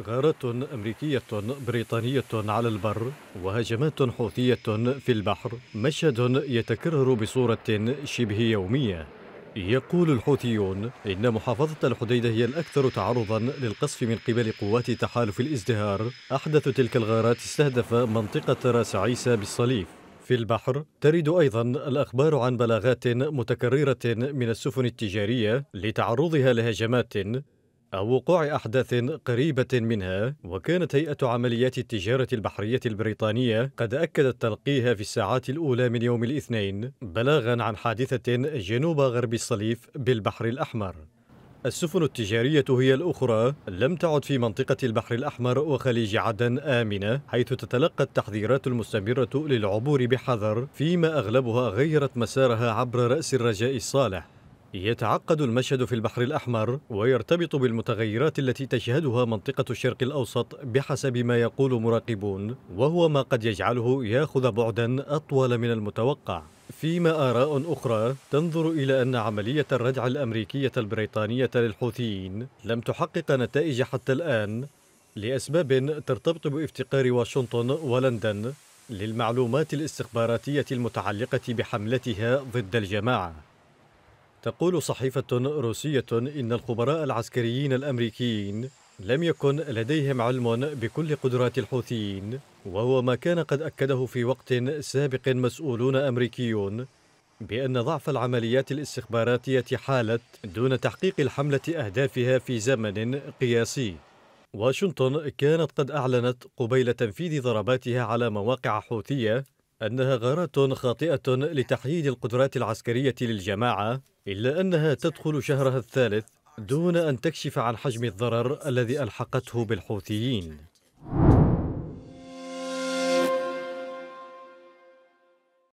غارات أمريكية بريطانية على البر وهجمات حوثية في البحر مشهد يتكرر بصورة شبه يومية يقول الحوثيون إن محافظة الحديدة هي الأكثر تعرضا للقصف من قبل قوات تحالف الازدهار أحدث تلك الغارات استهدف منطقة راس عيسى بالصليف في البحر ترد أيضا الأخبار عن بلاغات متكررة من السفن التجارية لتعرضها لهجمات أو وقوع أحداث قريبة منها وكانت هيئة عمليات التجارة البحرية البريطانية قد أكدت تلقيها في الساعات الأولى من يوم الاثنين بلاغا عن حادثة جنوب غرب الصليف بالبحر الأحمر السفن التجارية هي الأخرى لم تعد في منطقة البحر الأحمر وخليج عدن آمنة حيث تتلقى التحذيرات المستمرة للعبور بحذر فيما أغلبها غيرت مسارها عبر رأس الرجاء الصالح يتعقد المشهد في البحر الأحمر ويرتبط بالمتغيرات التي تشهدها منطقة الشرق الأوسط بحسب ما يقول مراقبون وهو ما قد يجعله ياخذ بعدا أطول من المتوقع فيما آراء أخرى تنظر إلى أن عملية الردع الأمريكية البريطانية للحوثيين لم تحقق نتائج حتى الآن لأسباب ترتبط بافتقار واشنطن ولندن للمعلومات الاستخباراتية المتعلقة بحملتها ضد الجماعة تقول صحيفة روسية إن الخبراء العسكريين الأمريكيين لم يكن لديهم علم بكل قدرات الحوثيين وهو ما كان قد أكده في وقت سابق مسؤولون أمريكيون بأن ضعف العمليات الاستخباراتية حالت دون تحقيق الحملة أهدافها في زمن قياسي واشنطن كانت قد أعلنت قبيل تنفيذ ضرباتها على مواقع حوثية أنها غارات خاطئة لتحييد القدرات العسكرية للجماعة إلا أنها تدخل شهرها الثالث دون أن تكشف عن حجم الضرر الذي ألحقته بالحوثيين